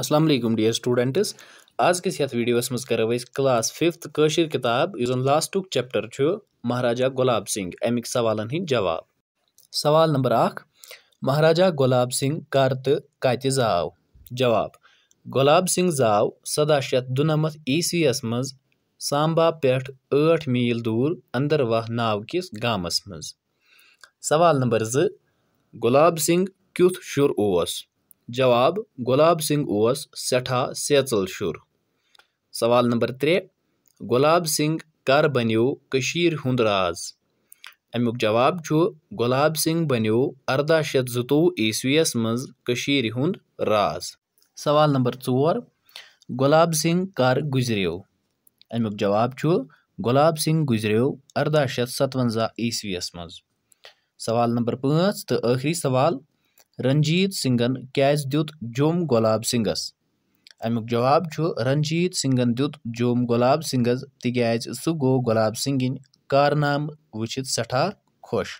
अस्सलाम वालेकुम dear students आज आजकस यथ वीडियो मज करो क्लास फिफ्थ कशिर किताब इस लास्ट चैप्टर चु महाराजा गुलाब सिंह अमिक सवाल हिंद जवाब सवाल नंबर अख महाराजा गुलाब सिंह कर तो कत जवाब गुलाब सिंह जाव सदा शत दुनमत ईसवीस मज सांबा पे आठ मील दूर अंदरवाह नाव किस गामस मज सवाल नंबर ज गुलाब सिंह क्युथ शुर ओस جواب گۄلاب سِنٛگھ اوس سٮ۪ٹھاہ سیژٕل شُر سوال نمبر ترٛےٚ گۄلاب سِنٛگھ کر بنیٚو کٔشیٖرِ ہُنٛد راز امیُک جواب چھُ گۄلاب سِنٛگھ بنیٚو ارداہ شیٚتھ زٕتووُہ عیٖسوی یَس منٛز کٔشیٖرِ ہُنٛد راز سوال نمبر ژور گۄلاب سِنٛگھ کر گُزریٚو امیُک جواب چھُ گۄلاب سِنٛگھ گُزریٚو ارداہ شیٚتھ سَتوَنٛزاہ عیٖسوی یَس منٛز سوال نمبر پانٛژھ تہٕ ٲخری سوال रंजीत सिंगन क्या दुत जोम गुलाब सिंगस अमुक जवाब रंजीत सिंगन दुत जोम गुलाब सिंगस तिक सह गो गुलाब सिंगन कारनाम वचित खुश